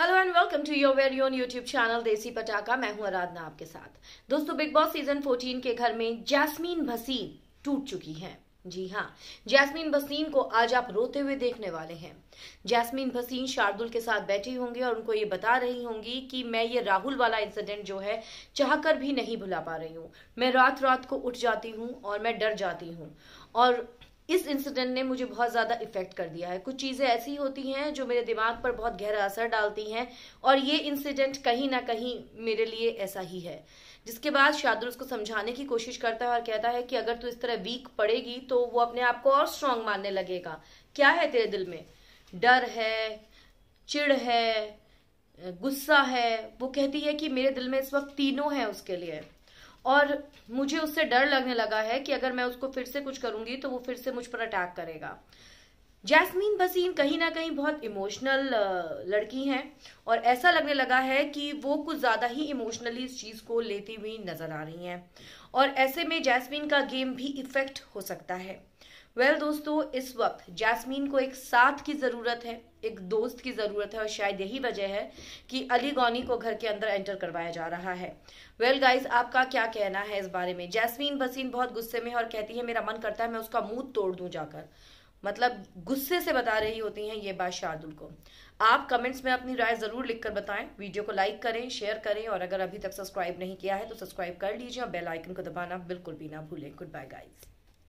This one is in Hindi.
hello and welcome to your very own YouTube channel Desi Pataka मैं हूं आराधना आपके साथ दोस्तों बिग बॉस सीजन 14 के घर में जैस्मीन भसीन टूट चुकी हैं जी हाँ जैस्मीन भसीन को आज आप रोते हुए देखने वाले हैं जैस्मीन भसीन शार्दुल के साथ बैठी होंगी और उनको ये बता रही होंगी कि मैं ये राहुल वाला इंसिडेंट जो है चाहकर भी नहीं भुला पा रही हूँ मैं रात रात को उठ जाती हूँ और मैं डर जाती हूँ और इस इंसिडेंट ने मुझे बहुत ज़्यादा इफेक्ट कर दिया है कुछ चीज़ें ऐसी होती हैं जो मेरे दिमाग पर बहुत गहरा असर डालती हैं और ये इंसिडेंट कहीं ना कहीं मेरे लिए ऐसा ही है जिसके बाद शादुल उसको समझाने की कोशिश करता है और कहता है कि अगर तू इस तरह वीक पड़ेगी तो वो अपने आप को और स्ट्रांग मानने लगेगा क्या है तेरे दिल में डर है चिड़ है गुस्सा है वो कहती है कि मेरे दिल में इस वक्त तीनों हैं उसके लिए और मुझे उससे डर लगने लगा है कि अगर मैं उसको फिर से कुछ करूंगी तो वो फिर से मुझ पर अटैक करेगा जैस्मीन बसीन कहीं ना कहीं बहुत इमोशनल uh, लड़की हैं और ऐसा लगने लगा है कि वो कुछ ज़्यादा ही इमोशनली इस चीज़ को लेती हुई नज़र आ रही हैं और ऐसे में जैस्मीन का गेम भी इफ़ेक्ट हो सकता है वेल well, दोस्तों इस वक्त जैस्मीन को एक साथ की ज़रूरत है एक दोस्त की ज़रूरत है और शायद यही वजह है कि अली गौनी को घर के अंदर एंटर करवाया जा रहा है वेल well, गाइस आपका क्या कहना है इस बारे में जैस्मीन बसीन बहुत गुस्से में है और कहती है मेरा मन करता है मैं उसका मुंह तोड़ दूँ जाकर मतलब गुस्से से बता रही होती हैं ये बात शार्दुल को आप कमेंट्स में अपनी राय ज़रूर लिखकर बताएं वीडियो को लाइक करें शेयर करें और अगर अभी तक सब्सक्राइब नहीं किया है तो सब्सक्राइब कर लीजिए और बेल आइकन को दबाना बिल्कुल भी ना भूलें गुड बाय गाइज़